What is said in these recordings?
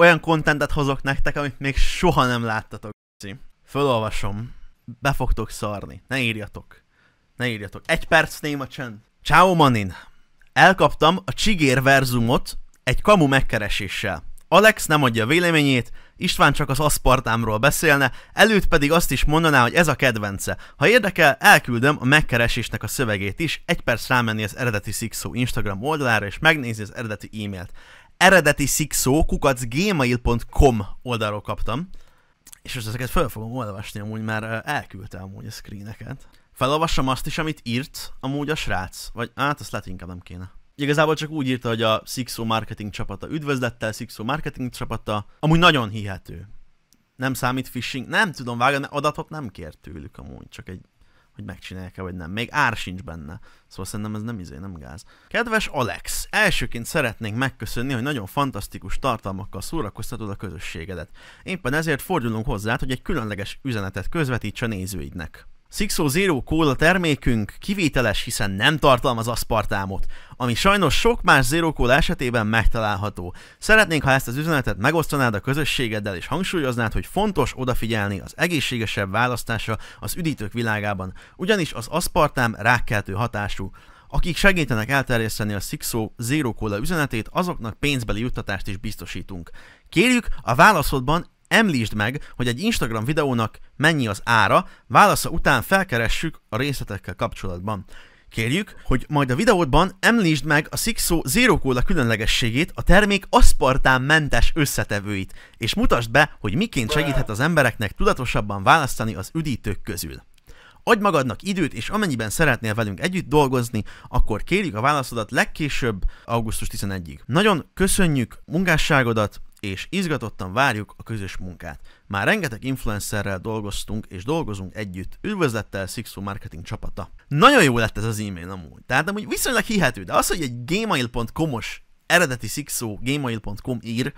olyan kontentet hozok nektek, amit még soha nem láttatok. Fölolvasom. Be fogtok szarni. Ne írjatok. Ne írjatok. Egy perc néma csend. Ciao manin. Elkaptam a Csigér verzumot egy kamu megkereséssel. Alex nem adja véleményét, István csak az aszpartámról beszélne, előtt pedig azt is mondaná, hogy ez a kedvence. Ha érdekel, elküldöm a megkeresésnek a szövegét is, egy perc rámenni az eredeti Sixo Instagram oldalára és megnézi az eredeti e-mailt eredeti szikszó kukacgmail.com oldalról kaptam, és most ezeket fel fogom olvasni amúgy, mert elküldte amúgy a screeneket. Felolvassam azt is, amit írt amúgy a srác, vagy hát azt lehet inkább nem kéne. Igazából csak úgy írta, hogy a Sixo Marketing csapata üdvözlettel, Sixo Marketing csapata, amúgy nagyon hihető. Nem számít phishing, nem tudom vágni, adatot nem kért tőlük amúgy, csak egy hogy megcsinálják-e, vagy nem. Még ár sincs benne. Szóval szerintem ez nem izé, nem gáz. Kedves Alex, elsőként szeretnénk megköszönni, hogy nagyon fantasztikus tartalmakkal szórakoztatod a közösségedet. Éppen ezért fordulunk hozzá, hogy egy különleges üzenetet közvetíts a nézőidnek. Zero kóla termékünk kivételes, hiszen nem tartalmaz aszpartámot, ami sajnos sok más Zero Cola esetében megtalálható. Szeretnénk, ha ezt az üzenetet megosztanád a közösségeddel és hangsúlyoznád, hogy fontos odafigyelni az egészségesebb választásra az üdítők világában, ugyanis az aszpartám rákkeltő hatású. Akik segítenek elterjeszteni a Sixo Zero Cola üzenetét, azoknak pénzbeli juttatást is biztosítunk. Kérjük, a válaszodban Említsd meg, hogy egy Instagram videónak mennyi az ára, válasza után felkeressük a részletekkel kapcsolatban. Kérjük, hogy majd a videódban említsd meg a Sixo Zero Cola különlegességét, a termék aszpartán mentes összetevőit, és mutasd be, hogy miként segíthet az embereknek tudatosabban választani az üdítők közül. Adj magadnak időt, és amennyiben szeretnél velünk együtt dolgozni, akkor kérjük a válaszodat legkésőbb augusztus 11-ig. Nagyon köszönjük munkásságodat, és izgatottan várjuk a közös munkát. Már rengeteg influencerrel dolgoztunk és dolgozunk együtt. Üdvözlettel Sixo Marketing csapata. Nagyon jó lett ez az e-mail amúgy. Tehát amúgy viszonylag hihető, de az, hogy egy gmail.com-os eredeti sixo gmail.com ír,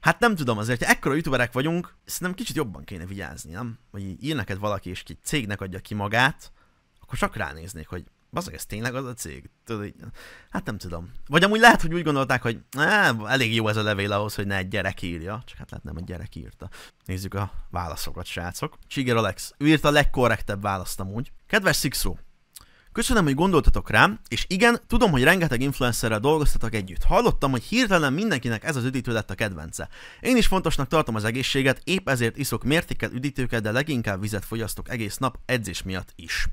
Hát nem tudom, azért, ha ekkora youtuberek vagyunk, szerintem kicsit jobban kéne vigyázni, nem? Hogy ír neked valaki, és egy cégnek adja ki magát, akkor csak ránéznék, hogy Bazeg, ez tényleg az a cég? hát nem tudom. Vagy amúgy lehet, hogy úgy gondolták, hogy á, elég jó ez a levél ahhoz, hogy ne egy gyerek írja. Csak hát lehet nem egy gyerek írta. Nézzük a válaszokat, srácok. Csiger Alex. Ő írta a legkorrektebb választ amúgy. Kedves Sixro, Köszönöm, hogy gondoltatok rám, és igen, tudom, hogy rengeteg influencerrel dolgoztatok együtt. Hallottam, hogy hirtelen mindenkinek ez az üdítő lett a kedvence. Én is fontosnak tartom az egészséget, épp ezért iszok mértékkel üdítőket, de leginkább vizet fogyasztok egész nap edzés miatt is.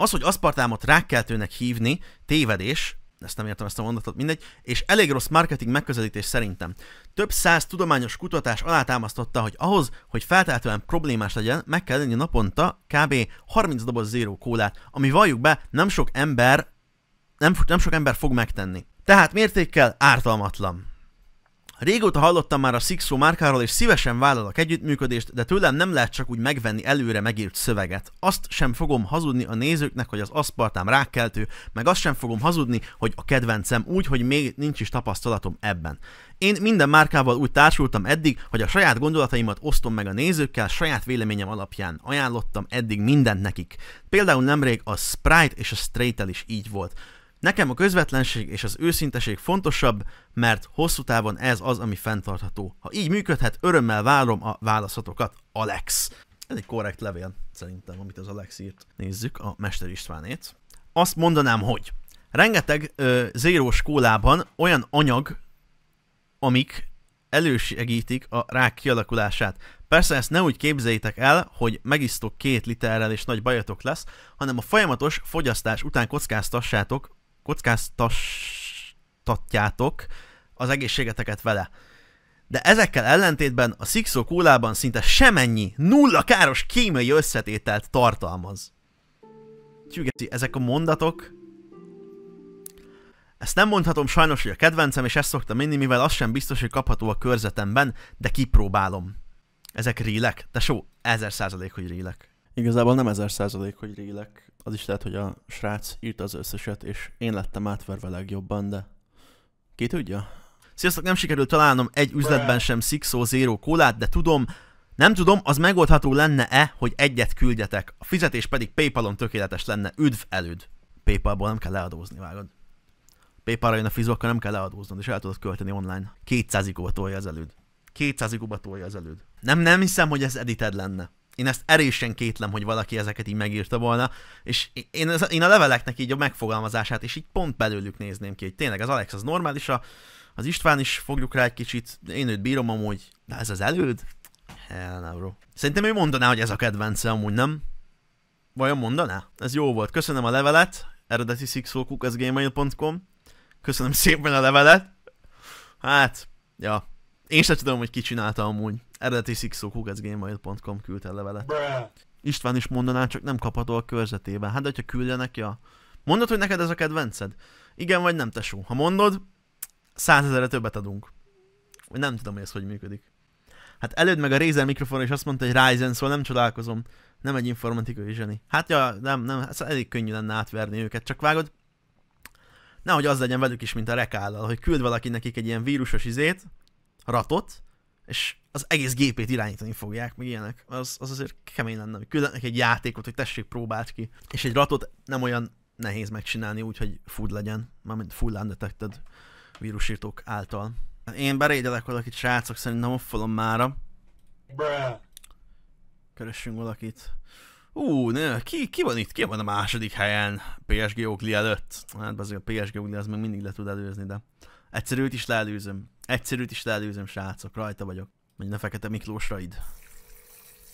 Az, hogy aszpartámot rákkeltőnek hívni, tévedés, ezt nem értem ezt a mondatot, mindegy, és elég rossz marketing megközelítés szerintem. Több száz tudományos kutatás alátámasztotta, hogy ahhoz, hogy feltétlenül problémás legyen, meg kell lenni naponta kb. 30 doboz zéró kólát, ami valljuk be, nem sok ember nem, nem sok ember fog megtenni. Tehát mértékkel ártalmatlan. Régóta hallottam már a Sixo márkáról, és szívesen vállalok együttműködést, de tőlem nem lehet csak úgy megvenni előre megírt szöveget. Azt sem fogom hazudni a nézőknek, hogy az aszpartám rákkeltő, meg azt sem fogom hazudni, hogy a kedvencem úgy, hogy még nincs is tapasztalatom ebben. Én minden márkával úgy társultam eddig, hogy a saját gondolataimat osztom meg a nézőkkel, saját véleményem alapján ajánlottam eddig mindent nekik. Például nemrég a Sprite és a straight is így volt. Nekem a közvetlenség és az őszinteség fontosabb, mert hosszú távon ez az, ami fenntartható. Ha így működhet, örömmel várom a válaszatokat, Alex. Ez egy korrekt levél, szerintem, amit az Alex írt. Nézzük a Mester Istvánét. Azt mondanám, hogy rengeteg ö, zérós kólában olyan anyag, amik elősegítik a rák kialakulását. Persze ezt ne úgy képzeljétek el, hogy megisztok két literrel és nagy bajatok lesz, hanem a folyamatos fogyasztás után kockáztassátok kockáztatjátok az egészségeteket vele. De ezekkel ellentétben a Sixo kólában szinte semennyi, nulla káros kémiai összetételt tartalmaz. Tyűgeti, ezek a mondatok... Ezt nem mondhatom sajnos, hogy a kedvencem, és ezt szoktam inni, mivel az sem biztos, hogy kapható a körzetemben, de kipróbálom. Ezek rílek, De só, ezer százalék, hogy rílek. Igazából nem ezer százalék, hogy rélek. Az is lehet, hogy a srác írt az összeset, és én lettem átverve legjobban, de ki tudja? Sziasztok, nem sikerült találnom egy üzletben sem Sixo Zero kólát, de tudom, nem tudom, az megoldható lenne-e, hogy egyet küldjetek. A fizetés pedig Paypalon tökéletes lenne. Üdv előd! Paypalból nem kell leadózni, vágod. Paypalra jön a fizu, akkor nem kell leadóznod, és el tudod költeni online. 200 ikóba tolja az előd. 200 ikóba tolja az előd. Nem, nem hiszem, hogy ez edited lenne én ezt erősen kétlem, hogy valaki ezeket így megírta volna, és én, az, én a leveleknek így a megfogalmazását, és így pont belőlük nézném ki, hogy tényleg az Alex az normális, a, az István is fogjuk rá egy kicsit, én őt bírom amúgy, de ez az előd? Hell no, bro. Szerintem ő mondaná, hogy ez a kedvence amúgy, nem? Vajon mondaná? Ez jó volt. Köszönöm a levelet, eredeti sixokukaszgmail.com Köszönöm szépen a levelet. Hát, ja. Én sem tudom, hogy ki csinálta amúgy. Eredeti sixokugacgmail.com küldte el levelet. Bruh. István is mondaná, csak nem kapható a körzetében. Hát, hogyha neki ja. Mondod, hogy neked ez a kedvenced? Igen vagy nem, tesó. Ha mondod, százezerre többet adunk. Nem tudom, hogy ez hogy működik. Hát előd meg a Razer mikrofon, és azt mondta, hogy Ryzen, szóval nem csodálkozom. Nem egy informatikai zseni. Hát ja, nem, nem, ez elég könnyű lenne átverni őket, csak vágod. Nehogy az legyen velük is, mint a rekállal, hogy küld valaki nekik egy ilyen vírusos izét, ratot, és az egész gépét irányítani fogják, meg ilyenek. Az, az azért kemény lenne, hogy küldenek egy játékot, hogy tessék, próbált ki. És egy ratot nem olyan nehéz megcsinálni úgy, hogy food legyen, mármint full undetected vírusírtók által. Én berégyelek valakit, srácok, szerintem offolom mára. Keressünk valakit. Ú, ne, ki, ki van itt? Ki van a második helyen PSG Ogli előtt? Hát azért a PSG Ogli az még mindig le tud előzni, de egyszerűt is leelőzöm. Egyszerűt is leelőzöm, srácok, rajta vagyok. Minden Fekete Miklósraid.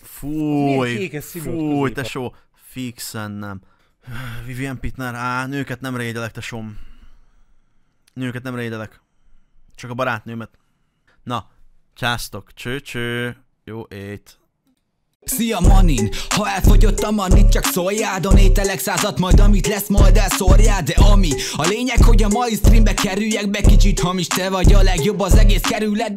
Fúj, fúj, tesó, fixen nem. Vivian Pitner, á, nőket nem rédelek, tesóm. Nőket nem rédelek. Csak a barátnőmet. Na, császtok, cső, cső, jó ét. Szia manin, ha elfogyott a manit csak szóljál ételek százat majd amit lesz majd elszórjád, De ami, a lényeg hogy a mai streambe kerüljek be kicsit hamis Te vagy a legjobb az egész kerület